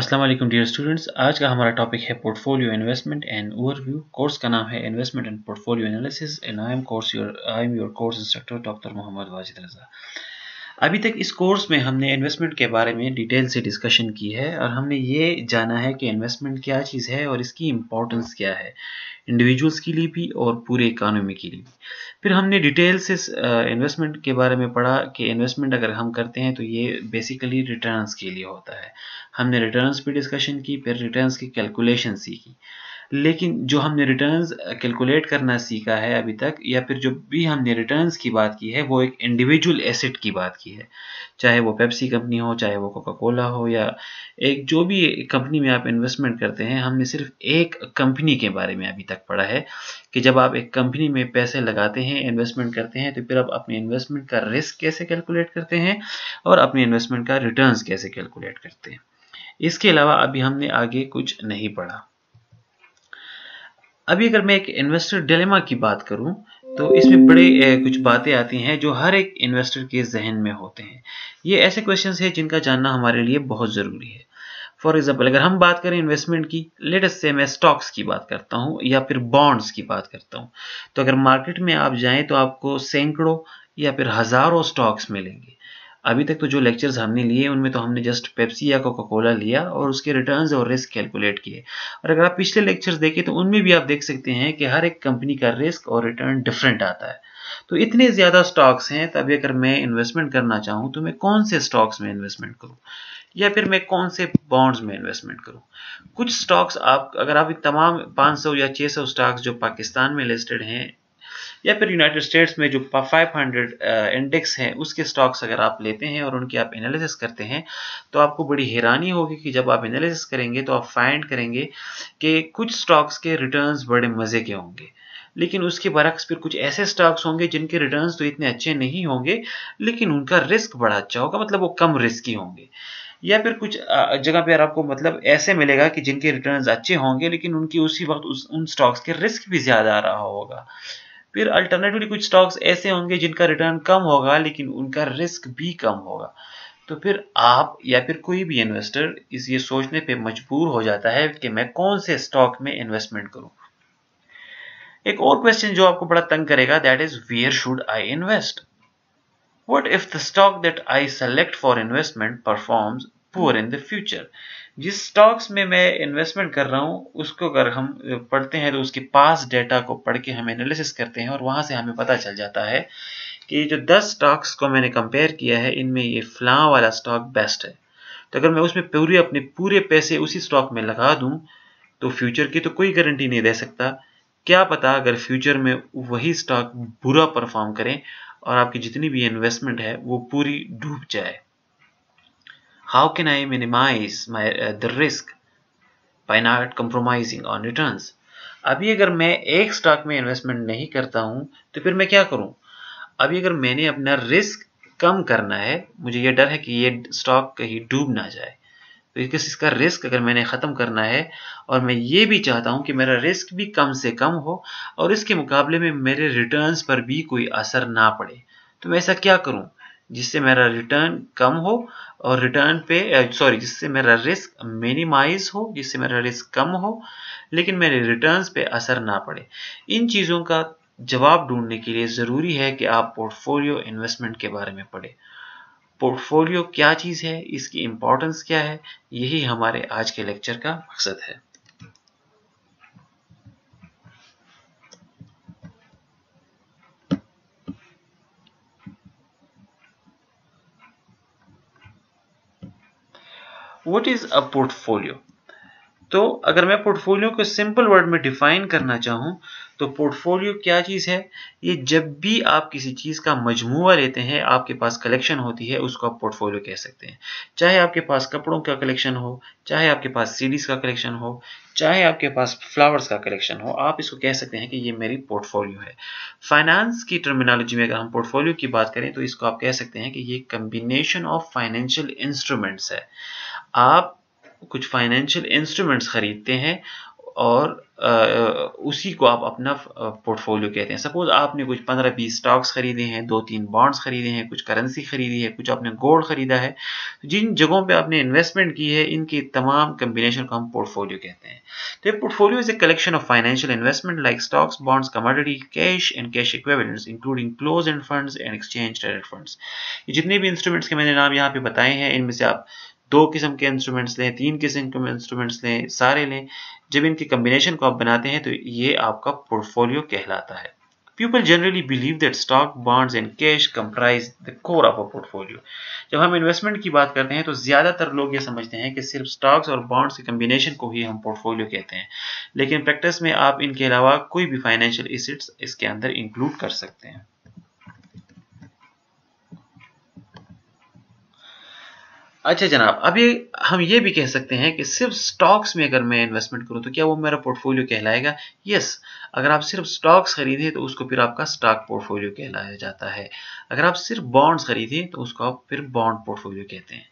अस्सलाम वालेकुम dear students आज का हमारा टॉपिक है portfolio investment and overview course का नाम है investment and portfolio analysis and I am course your I am your course instructor doctor Mohammad Wajid Raza अभी तक इस कोर्स में हमने इन्वेस्टमेंट के बारे में डिटेल से डिस्कशन की है और हमने ये जाना है कि इन्वेस्टमेंट क्या चीज़ है और इसकी इम्पोर्टेंस क्या है इंडिविजुअल्स के लिए भी और पूरे इकानमी के लिए भी फिर हमने डिटेल से इन्वेस्टमेंट के बारे में पढ़ा कि इन्वेस्टमेंट अगर हम करते हैं तो ये बेसिकली रिटर्न्स के लिए होता है हमने रिटर्न्स पे डिस्कशन की फिर रिटर्न्स की कैलकुलेशन सीखी लेकिन जो हमने रिटर्न्स कैलकुलेट करना सीखा है अभी तक या फिर जो भी हमने रिटर्न्स की बात की है वो एक इंडिविजुअल एसेट की बात की है चाहे वो पेप्सी कंपनी हो चाहे वो कोका कोला हो या एक जो भी कंपनी में आप इन्वेस्टमेंट करते हैं हमने सिर्फ एक कंपनी के बारे में अभी तक पढ़ा है कि जब आप एक कंपनी में पैसे लगाते हैं इन्वेस्टमेंट करते हैं तो फिर आप अपने इन्वेस्टमेंट का रिस्क कैसे कैलकुलेट करते हैं और अपने इन्वेस्टमेंट का रिटर्न कैसे कैलकुलेट करते हैं इसके अलावा अभी हमने आगे कुछ नहीं पढ़ा अभी अगर मैं एक इन्वेस्टर डिलेमा की बात करूं तो इसमें बड़े कुछ बातें आती हैं जो हर एक इन्वेस्टर के जहन में होते हैं ये ऐसे क्वेश्चंस हैं जिनका जानना हमारे लिए बहुत ज़रूरी है फॉर एग्जाम्पल अगर हम बात करें इन्वेस्टमेंट की लेटेस्ट से मैं स्टॉक्स की बात करता हूँ या फिर बॉन्ड्स की बात करता हूँ तो अगर मार्केट में आप जाएँ तो आपको सैकड़ों या फिर हज़ारों स्टॉक्स मिलेंगे अभी तक तो जो लेक्चर्स हमने लिए उनमें तो हमने जस्ट पेप्सी या कोका कोला लिया और उसके रिटर्न्स और रिस्क कैलकुलेट किए और अगर आप पिछले लेक्चर्स देखें तो उनमें भी आप देख सकते हैं कि हर एक कंपनी का रिस्क और रिटर्न डिफरेंट आता है तो इतने ज़्यादा स्टॉक्स हैं तभी अगर मैं इन्वेस्टमेंट करना चाहूँ तो मैं कौन से स्टॉक्स में इन्वेस्टमेंट करूँ या फिर मैं कौन से बॉन्ड्स में इन्वेस्टमेंट करूं कुछ स्टॉक्स आप अगर आप तमाम 500 या 600 स्टॉक्स जो पाकिस्तान में लिस्टेड हैं या फिर यूनाइटेड स्टेट्स में जो 500 इंडेक्स uh, हैं उसके स्टॉक्स अगर आप लेते हैं और उनकी आप एनालिसिस करते हैं तो आपको बड़ी हैरानी होगी कि जब आप एनालिसिस करेंगे तो आप फाइंड करेंगे कि कुछ स्टॉक्स के रिटर्न्स बड़े मज़े के होंगे लेकिन उसके बरक्स फिर कुछ ऐसे स्टॉक्स होंगे जिनके रिटर्न तो इतने अच्छे नहीं होंगे लेकिन उनका रिस्क बड़ा अच्छा होगा मतलब वो कम रिस्की होंगे या फिर कुछ uh, जगह पर आपको मतलब ऐसे मिलेगा कि जिनके रिटर्न्स अच्छे होंगे लेकिन उनकी उसी वक्त उस उन स्टॉक्स के रिस्क भी ज़्यादा आ रहा होगा फिर अल्टरनेटिवली कुछ स्टॉक्स ऐसे होंगे जिनका रिटर्न कम होगा लेकिन उनका रिस्क भी कम होगा तो फिर आप या फिर कोई भी इन्वेस्टर इस ये सोचने पे मजबूर हो जाता है कि मैं कौन से स्टॉक में इन्वेस्टमेंट करूं एक और क्वेश्चन जो आपको बड़ा तंग करेगा that is where should I invest what if the stock that I select for investment performs poor in the future जिस स्टॉक्स में मैं इन्वेस्टमेंट कर रहा हूँ उसको अगर हम पढ़ते हैं तो उसके पास डेटा को पढ़ के हम एनालिसिस करते हैं और वहाँ से हमें पता चल जाता है कि जो 10 स्टॉक्स को मैंने कंपेयर किया है इनमें ये फ्ला वाला स्टॉक बेस्ट है तो अगर मैं उसमें पूरे अपने पूरे पैसे उसी स्टॉक में लगा दूँ तो फ्यूचर की तो कोई गारंटी नहीं दे सकता क्या पता अगर फ्यूचर में वही स्टॉक बुरा परफॉर्म करें और आपकी जितनी भी इन्वेस्टमेंट है वो पूरी डूब जाए How can I minimize my uh, the risk by not compromising on returns? अभी अगर मैं एक स्टॉक में इन्वेस्टमेंट नहीं करता हूँ तो फिर मैं क्या करूँ अभी अगर मैंने अपना रिस्क कम करना है मुझे ये डर है कि ये स्टॉक कहीं डूब ना जाए तो इसका रिस्क अगर मैंने ख़त्म करना है और मैं ये भी चाहता हूँ कि मेरा रिस्क भी कम से कम हो और इसके मुकाबले में मेरे रिटर्न्स पर भी कोई असर ना पड़े तो मैं ऐसा क्या करूँ जिससे मेरा रिटर्न कम हो और रिटर्न पे सॉरी जिससे मेरा रिस्क मिनिमाइज हो जिससे मेरा रिस्क कम हो लेकिन मेरे रिटर्न्स पे असर ना पड़े इन चीज़ों का जवाब ढूंढने के लिए ज़रूरी है कि आप पोर्टफोलियो इन्वेस्टमेंट के बारे में पढ़े पोर्टफोलियो क्या चीज़ है इसकी इम्पोर्टेंस क्या है यही हमारे आज के लेक्चर का मकसद है वट इज अ पोर्टफोलियो तो अगर मैं पोर्टफोलियो को सिंपल वर्ड में डिफाइन करना चाहूँ तो पोर्टफोलियो क्या चीज़ है ये जब भी आप किसी चीज़ का मजमु लेते हैं आपके पास कलेक्शन होती है उसको आप पोर्टफोलियो कह सकते हैं चाहे आपके पास कपड़ों का कलेक्शन हो चाहे आपके पास सीडीज़ का कलेक्शन हो चाहे आपके पास फ्लावर्स का कलेक्शन हो आप इसको कह सकते हैं कि ये मेरी पोर्टफोलियो है फाइनेंस की टर्मिनोलॉजी में अगर हम पोर्टफोलियो की बात करें तो इसको आप कह सकते हैं कि ये कम्बिनेशन ऑफ फाइनेंशियल इंस्ट्रूमेंट्स है आप कुछ फाइनेंशियल इंस्ट्रूमेंट्स खरीदते हैं और उसी को आप अपना पोर्टफोलियो कहते हैं सपोज आपने कुछ पंद्रह बीस स्टॉक्स खरीदे हैं दो तीन बॉन्ड्स खरीदे हैं कुछ करेंसी खरीदी है कुछ आपने गोल्ड खरीदा है तो जिन जगहों पे आपने इन्वेस्टमेंट की है इनके तमाम कम्बिनेशन को हम पोर्टफोलियो कहते हैं तो portfolio is a collection of financial investment like stocks bonds commodity cash and cash equivalents including close end fund and exchange traded fund जितने भी इंस्ट्रूमेंट्स के मैंने नाम यहाँ पे बताए हैं इनमें से आप दो किस्म के इंस्ट्रूमेंट्स लें तीन किस्म के इंस्ट्रूमेंट्स लें सारे लें जब इनके कम्बिनेशन को आप बनाते हैं तो ये आपका पोर्टफोलियो कहलाता है people generally believe that stock bonds and cash comprise the core of a portfolio जब हम इन्वेस्टमेंट की बात करते हैं तो ज्यादातर लोग ये समझते हैं कि सिर्फ स्टॉक्स और बॉन्ड्स के कम्बिनेशन को ही हम पोर्टफोलियो कहते हैं लेकिन प्रैक्टिस में आप इनके अलावा कोई भी फाइनेंशियल एसेट्स इसके अंदर इंक्लूड कर सकते हैं अच्छा जनाब अभी हम ये भी कह सकते हैं कि सिर्फ स्टॉक्स में अगर मैं इन्वेस्टमेंट करूं तो क्या वो मेरा पोर्टफोलियो कहलाएगा यस अगर आप सिर्फ स्टॉक्स खरीदें तो उसको फिर आपका स्टॉक पोर्टफोलियो कहलाया जाता है अगर आप सिर्फ बॉन्ड्स खरीदें तो उसको आप फिर बॉन्ड पोर्टफोलियो कहते हैं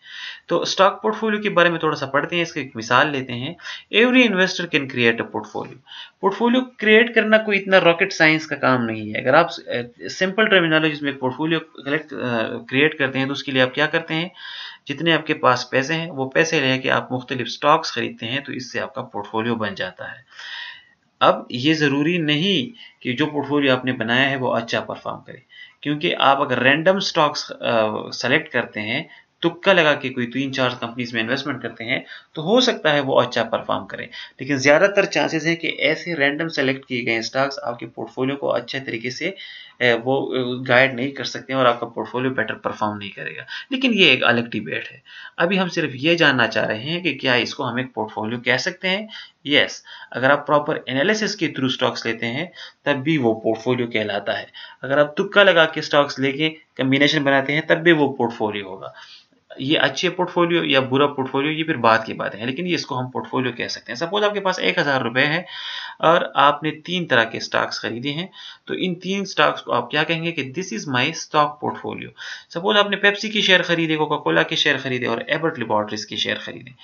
तो स्टॉक पोर्टफोलियो के बारे में थोड़ा सा पढ़ते हैं इसका एक मिसाल लेते हैं every investor can create a portfolio portfolio create करना कोई इतना रॉकेट साइंस का काम नहीं है अगर आप सिंपल uh, टर्मिनोलॉजी में पोर्टफोलियो कलेक्ट क्रिएट करते हैं तो उसके लिए आप क्या करते हैं जितने आपके पास पैसे हैं वो पैसे लेके आप मुख्तलिफ स्टॉक्स खरीदते हैं तो इससे आपका पोर्टफोलियो बन जाता है अब ये ज़रूरी नहीं कि जो पोर्टफोलियो आपने बनाया है वो अच्छा परफॉर्म करे क्योंकि आप अगर रैंडम स्टॉक्स सेलेक्ट करते हैं तुक्का लगा के कोई तीन चार कंपनीज में इन्वेस्टमेंट करते हैं तो हो सकता है वो अच्छा परफॉर्म करें लेकिन ज़्यादातर चांसेस हैं कि ऐसे रैंडम सेलेक्ट किए गए स्टॉक्स आपके पोर्टफोलियो को अच्छे तरीके से वो गाइड नहीं कर सकते और आपका पोर्टफोलियो बेटर परफॉर्म नहीं करेगा लेकिन ये एक अलग डिबेट है अभी हम सिर्फ ये जानना चाह रहे हैं कि क्या इसको हम एक पोर्टफोलियो कह सकते हैं यस yes, अगर आप प्रॉपर एनालिसिस के थ्रू स्टॉक्स लेते हैं तब भी वो पोर्टफोलियो कहलाता है अगर आप तुक्का लगा के स्टॉक्स लेके कम्बिनेशन बनाते हैं तब भी वो पोर्टफोलियो होगा ये अच्छे पोर्टफोलियो या बुरा पोर्टफोलियो ये फिर बात की बात है लेकिन ये इसको हम पोर्टफोलियो कह सकते हैं सपोज आपके पास एक हज़ार रुपये है और आपने तीन तरह के स्टॉक्स खरीदे हैं तो इन तीन स्टॉक्स को आप क्या कहेंगे कि this is my stock portfolio suppose आपने पेप्सी की शेयर खरीदे कोका कोला के शेयर खरीदे और एबर्ट लिबॉर्ट्रीज के शेयर खरीदे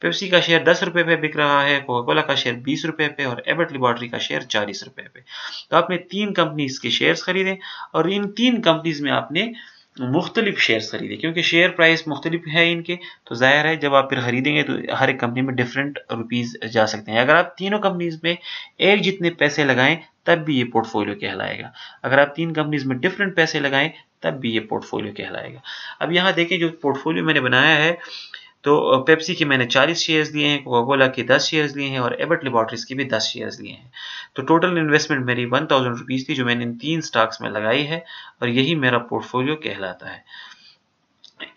पेप्सी का शेयर दस रुपये पे बिक रहा है कोका कोला का शेयर बीस रुपये पे और एबर्ट लिबॉर्ट्री का शेयर चालीस रुपये पे तो आपने तीन कंपनीज के शेयर्स खरीदे और इन तीन कंपनीज में आपने मुख्तलिफ शेयर्स खरीदे क्योंकि शेयर प्राइस मुख्तलिफ है इनके तो ज़ाहिर है जब आप फिर ख़रीदेंगे तो हर एक कंपनी में डिफरेंट रुपीज़ जा सकते हैं अगर आप तीनों कंपनीज़ में एक जितने पैसे लगाएं तब भी ये पोर्टफोलियो कहलाएगा अगर आप तीन कंपनीज़ में डिफरेंट पैसे लगाएं तब भी ये पोर्टफोलियो कहलाएगा अब यहाँ देखें जो पोर्टफोलियो मैंने बनाया है तो पेप्सी के मैंने 40 शेयर्स लिए हैं कोका कोला के 10 शेयर्स लिए हैं और एबर्ट लेबॉर्ट्रीज के भी 10 शेयर्स लिए हैं तो टोटल इन्वेस्टमेंट मेरी वन थाउजेंड रुपीज़ थी जो मैंने इन तीन स्टॉक्स में लगाई है और यही मेरा पोर्टफोलियो कहलाता है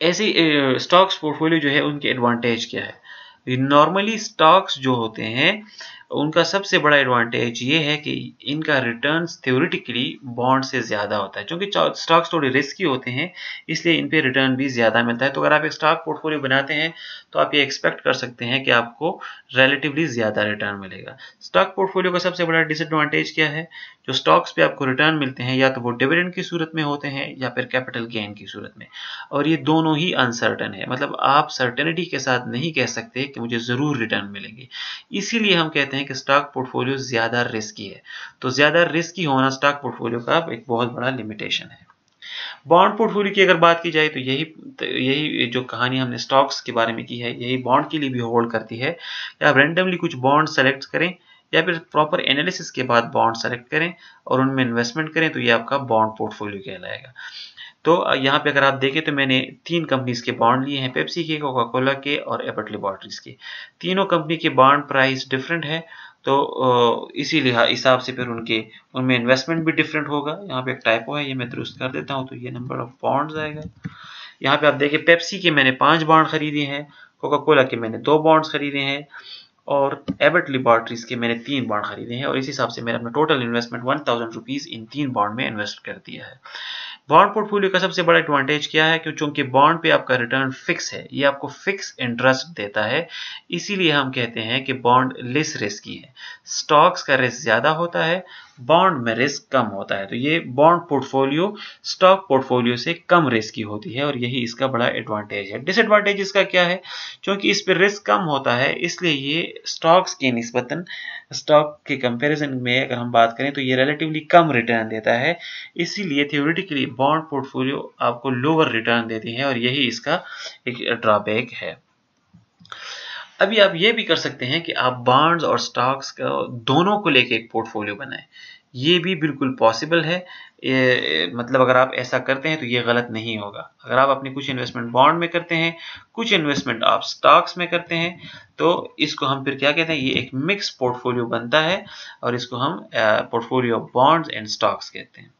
ऐसे स्टॉक्स पोर्टफोलियो जो है उनके एडवांटेज क्या है नॉर्मली स्टॉक्स जो होते हैं उनका सबसे बड़ा एडवांटेज ये है कि इनका रिटर्न थ्योरिटिकली बॉन्ड से ज़्यादा होता है क्योंकि स्टॉक्स थोड़े रिस्की होते हैं इसलिए इन पर रिटर्न भी ज़्यादा मिलता है तो अगर आप एक स्टॉक पोर्टफोलियो बनाते हैं तो आप ये एक्सपेक्ट कर सकते हैं कि आपको रिलेटिवली ज़्यादा रिटर्न मिलेगा स्टॉक पोर्टफोलियो का सबसे बड़ा डिसएडवांटेज क्या है जो स्टॉक्स पे आपको रिटर्न मिलते हैं या तो वो डिविडेंड की सूरत में होते हैं या फिर कैपिटल गेन की सूरत में और ये दोनों ही अनसर्टन है मतलब आप सर्टेनिटी के साथ नहीं कह सकते कि मुझे ज़रूर रिटर्न मिलेंगे इसीलिए हम कहते हैं हैं कि स्टॉक पोर्टफोलियो ज़्यादा रिस्की है तो ज़्यादा रिस्की होना स्टॉक पोर्टफोलियो का एक बहुत बड़ा लिमिटेशन है बॉन्ड पोर्टफोलियो की अगर बात की जाए तो यही यही जो कहानी हमने स्टॉक्स के बारे में की है यही बॉन्ड के लिए भी होल्ड करती है आप रेंडमली कुछ बॉन्ड सेलेक्ट करें या फिर प्रॉपर एनालिसिस के बाद बॉन्ड सेलेक्ट करें और उनमें इन्वेस्टमेंट करें तो ये आपका बॉन्ड पोर्टफोलियो कहलाएगा तो यहाँ पे अगर आप देखें तो मैंने तीन कंपनीज के बॉन्ड लिए हैं पेप्सी के कोका कोला के और एबट लेबॉर्ट्रीज के तीनों कंपनी के बॉन्ड प्राइस डिफरेंट है तो इसी हाँ, हिसाब से फिर उनके उनमें इन्वेस्टमेंट भी डिफरेंट होगा यहाँ पे एक टाइपो है ये मैं दुरुस्त कर देता हूँ तो ये नंबर ऑफ बॉन्ड्स आएगा यहाँ पे आप देखें पेप्सी के मैंने पांच बॉन्ड खरीदे हैं कोका कोला के मैंने दो बॉन्ड्स खरीदे हैं और एबट लेबॉर्ट्रीज के मैंने तीन बॉन्ड खरीदे हैं और इस हिसाब से मैंने अपना total investment one thousand rupees इन तीन बॉन्ड में इन्वेस्ट कर दिया है बॉन्ड पोर्टफोलियो का सबसे बड़ा एडवांटेज क्या है कि चूंकि बॉन्ड पे आपका रिटर्न फिक्स है ये आपको फिक्स इंटरेस्ट देता है इसीलिए हम कहते हैं कि बॉन्ड लेस रिस्की है स्टॉक्स का रिस्क ज़्यादा होता है बॉन्ड में रिस्क कम होता है तो ये बॉन्ड पोर्टफोलियो स्टॉक पोर्टफोलियो से कम रिस्की होती है और यही इसका बड़ा एडवांटेज है डिसएडवांटेज इसका क्या है क्योंकि इस पर रिस्क कम होता है इसलिए ये स्टॉक्स के निस्बतन स्टॉक के कंपैरिजन में अगर हम बात करें तो ये रिलेटिवली कम रिटर्न देता है इसीलिए थियोरिटिकली बॉन्ड पोर्टफोलियो आपको लोअर रिटर्न देती है और यही इसका एक ड्रॉबैक है अभी आप ये भी कर सकते हैं कि आप बॉन्ड्स और स्टॉक्स का दोनों को लेके एक पोर्टफोलियो बनाएं ये भी बिल्कुल पॉसिबल है ए, मतलब अगर आप ऐसा करते हैं तो ये गलत नहीं होगा अगर आप अपनी कुछ इन्वेस्टमेंट बॉन्ड में करते हैं कुछ इन्वेस्टमेंट आप स्टॉक्स में करते हैं तो इसको हम फिर क्या कहते हैं ये एक मिक्स पोर्टफोलियो बनता है और इसको हम portfolio of bonds and stocks कहते हैं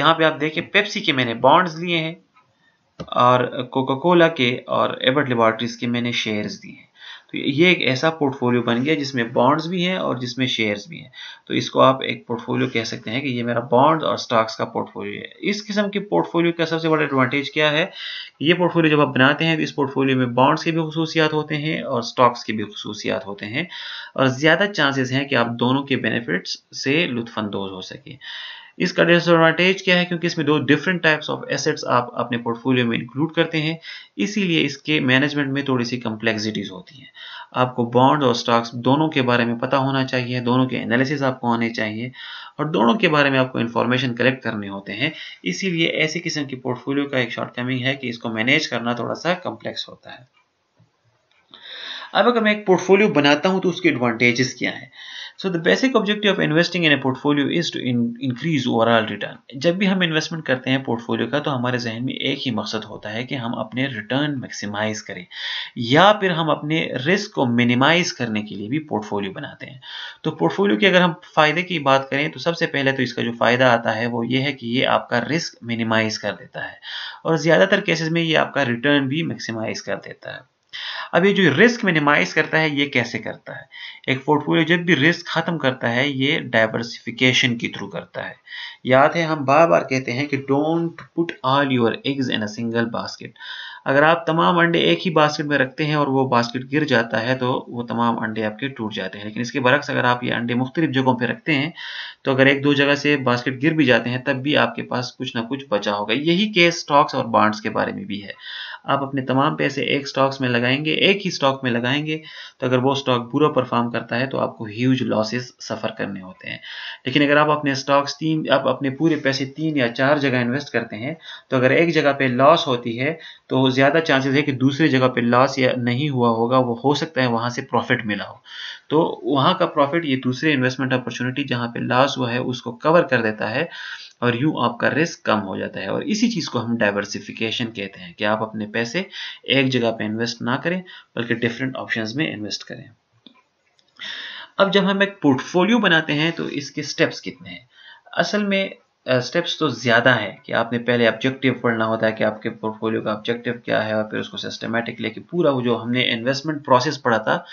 यहाँ पे आप देखें पेप्सी के मैंने बॉन्ड्स लिए हैं और कोका कोला के और एबर्ट लेबॉर्ट्रीज के मैंने शेयर्स दिए हैं तो ये एक ऐसा पोर्टफोलियो बन गया जिसमें बॉन्ड्स भी हैं और जिसमें शेयर्स भी हैं तो इसको आप एक पोर्टफोलियो कह सकते हैं कि ये मेरा बॉन्ड और स्टॉक्स का पोर्टफोलियो है इस किस्म के पोर्टफोलियो का सबसे बड़ा एडवांटेज क्या है ये पोर्टफोलियो जब आप बनाते हैं तो इस पोर्टफोलियो में बॉन्ड्स के भी खसूसियात होते हैं और स्टॉक्स के भी खसूसियात होते हैं और ज़्यादा चांसेस हैं कि आप दोनों के बेनिफिट्स से लुफानंदोज़ हो सकें इसका डिसएडवांटेज क्या है क्योंकि इसमें दो डिफरेंट टाइप्स ऑफ एसेट्स आप अपने पोर्टफोलियो में इंक्लूड करते हैं इसीलिए इसके मैनेजमेंट में थोड़ी सी कम्प्लेक्सिटीज होती हैं आपको बॉन्ड और स्टॉक्स दोनों के बारे में पता होना चाहिए दोनों के एनालिसिस आपको आने चाहिए और दोनों के बारे में आपको इन्फॉर्मेशन कलेक्ट करने होते हैं इसीलिए ऐसी किस्म की पोर्टफोलियो का एक शॉर्टकमिंग है कि इसको मैनेज करना थोड़ा सा कम्प्लेक्स होता है अब अगर मैं एक पोर्टफोलियो बनाता हूं तो उसके एडवांटेजेस क्या है so the basic objective of investing in a portfolio is to increase overall return जब भी हम इन्वेस्टमेंट करते हैं पोर्टफोलियो का तो हमारे जहन में एक ही मकसद होता है कि हम अपने रिटर्न मैक्सिमाइज करें या फिर हम अपने रिस्क को मिनिमाइज करने के लिए भी पोर्टफोलियो बनाते हैं तो पोर्टफोलियो की अगर हम फायदे की बात करें तो सबसे पहले तो इसका जो फायदा आता है वो ये है कि ये आपका रिस्क मिनिमाइज कर देता है और ज़्यादातर केसेस में ये आपका रिटर्न भी मैक्सिमाइज कर देता है अब ये जो रिस्क मिनिमाइज करता है ये कैसे करता है एक पोर्टफोलियो जब भी रिस्क खत्म करता है ये डाइवर्सिफिकेशन के थ्रू करता है याद है हम बार बार कहते हैं कि don't put all your eggs in a single basket अगर आप तमाम अंडे एक ही बास्केट में रखते हैं और वो बास्केट गिर जाता है तो वो तमाम अंडे आपके टूट जाते हैं लेकिन इसके बरक्स अगर आप ये अंडे मुख्तलिफ जगहों पर रखते हैं तो अगर एक दो जगह से बास्केट गिर भी जाते हैं तब भी आपके पास कुछ ना कुछ बचा होगा यही केस स्टॉक्स और बॉन्ड्स के बारे में भी है आप अपने तमाम पैसे एक स्टॉक्स में लगाएंगे एक ही स्टॉक में लगाएंगे तो अगर वो स्टॉक बुरा परफॉर्म करता है तो आपको ह्यूज लॉसेस सफ़र करने होते हैं लेकिन अगर आप अपने स्टॉक्स तीन आप अपने पूरे पैसे तीन या चार जगह इन्वेस्ट करते हैं तो अगर एक जगह पर लॉस होती है तो ज़्यादा चांसेस है कि दूसरी जगह पे लॉस या नहीं हुआ होगा वो हो सकता है वहाँ से प्रॉफिट मिला हो तो वहाँ का प्रॉफिट ये दूसरे इन्वेस्टमेंट अपॉर्चुनिटी जहाँ पे लॉस हुआ है उसको कवर कर देता है और यूं आपका रिस्क कम हो जाता है और इसी चीज़ को हम डाइवर्सिफिकेशन कहते हैं कि आप अपने पैसे एक जगह पे इन्वेस्ट ना करें बल्कि डिफरेंट ऑप्शन में इन्वेस्ट करें अब जब हम एक पोर्टफोलियो बनाते हैं तो इसके स्टेप्स कितने हैं असल में स्टेप्स तो ज़्यादा हैं कि आपने पहले ऑब्जेक्टिव पढ़ना होता है कि आपके पोर्टफोलियो का ऑब्जेक्टिव क्या है और फिर उसको सिस्टमेटिक लेके पूरा वो जो हमने इन्वेस्टमेंट प्रोसेस पढ़ा था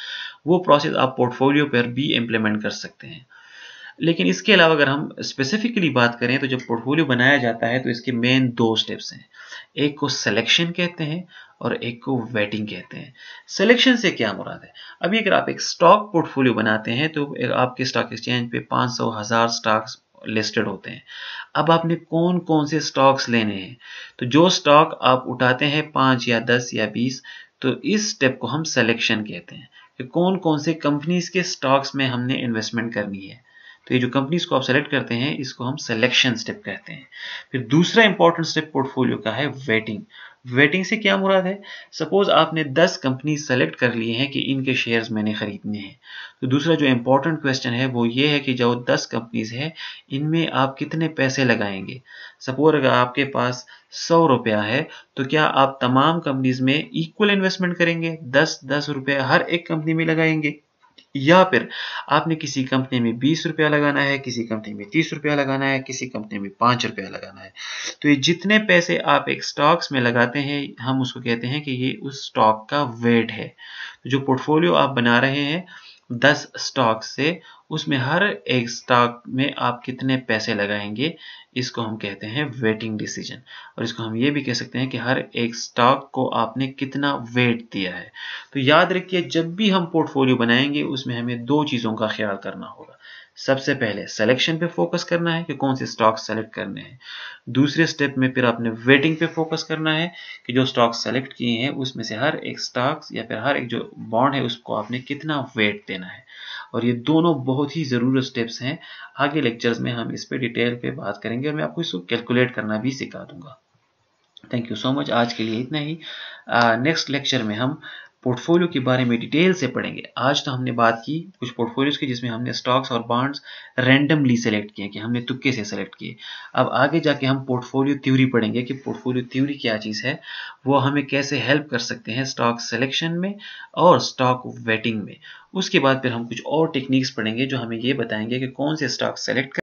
वो प्रोसेस आप पोर्टफोलियो पर भी इम्प्लीमेंट कर सकते हैं लेकिन इसके अलावा अगर हम स्पेसिफिकली बात करें तो जब पोर्टफोलियो बनाया जाता है तो इसके मेन दो स्टेप्स हैं एक को सिलेक्शन कहते हैं और एक को वेटिंग कहते हैं सिलेक्शन से क्या मुराद है अभी अगर आप एक स्टॉक पोर्टफोलियो बनाते हैं तो आपके स्टॉक एक्सचेंज पे 500 हज़ार स्टॉक्स लिस्टेड होते हैं अब आपने कौन कौन से स्टॉक्स लेने हैं तो जो स्टॉक आप उठाते हैं पाँच या दस या बीस तो इस स्टेप को हम सेलेक्शन कहते हैं कि कौन कौन से कंपनीज के स्टॉक्स में हमने इन्वेस्टमेंट करनी है तो ये जो कंपनीज को आप सेलेक्ट करते हैं इसको हम सिलेक्शन स्टेप कहते हैं फिर दूसरा इंपॉर्टेंट स्टेप पोर्टफोलियो का है वेटिंग वेटिंग से क्या मुराद है सपोज आपने 10 कंपनी सेलेक्ट कर लिए हैं कि इनके शेयर्स मैंने खरीदने हैं तो दूसरा जो इम्पोर्टेंट क्वेश्चन है वो ये है कि जो 10 कंपनीज है इनमें आप कितने पैसे लगाएंगे सपोज अगर आपके पास सौ रुपया है तो क्या आप तमाम कंपनीज में इक्वल इन्वेस्टमेंट करेंगे दस दस रुपया हर एक कंपनी में लगाएंगे या फिर आपने किसी कंपनी में बीस रुपया लगाना है किसी कंपनी में तीस रुपया लगाना है किसी कंपनी में पांच रुपया लगाना है तो ये जितने पैसे आप एक स्टॉक्स में लगाते हैं हम उसको कहते हैं कि ये उस स्टॉक का वेट है तो जो पोर्टफोलियो आप बना रहे हैं दस स्टॉक से उसमें हर एक स्टॉक में आप कितने पैसे लगाएंगे इसको हम कहते हैं वेटिंग डिसीजन और इसको हम ये भी कह सकते हैं कि हर एक स्टॉक को आपने कितना वेट दिया है तो याद रखिए जब भी हम पोर्टफोलियो बनाएंगे उसमें हमें दो चीज़ों का ख्याल करना होगा सबसे पहले सेलेक्शन पे फोकस करना है कि कौन से स्टॉक सेलेक्ट करने हैं दूसरे स्टेप में फिर आपने वेटिंग पे फोकस करना है कि जो स्टॉक सेलेक्ट किए हैं उसमें से हर एक स्टॉक्स या फिर हर एक जो बॉन्ड है उसको आपने कितना वेट देना है और ये दोनों बहुत ही ज़रूरी स्टेप्स हैं आगे लेक्चर्स में हम इस पर डिटेल पे बात करेंगे और मैं आपको इसको कैलकुलेट करना भी सिखा दूंगा थैंक यू सो मच आज के लिए इतना ही नेक्स्ट लेक्चर में हम uh, पोर्टफोलियो के बारे में डिटेल से पढ़ेंगे आज तो हमने बात की कुछ पोर्टफोलियोज की जिसमें हमने स्टॉक्स और बॉन्ड्स रैंडमली सेलेक्ट किए कि हमने तुक्के से सेलेक्ट किए अब आगे जाके हम पोर्टफोलियो थ्योरी पढ़ेंगे कि पोर्टफोलियो थ्योरी क्या चीज़ है वो हमें कैसे हेल्प कर सकते हैं स्टॉक सेलेक्शन में और स्टॉक वेटिंग में उसके बाद फिर हम कुछ और टेक्निक्स पढ़ेंगे जो हमें ये बताएंगे कि कौन से स्टॉक सेलेक्ट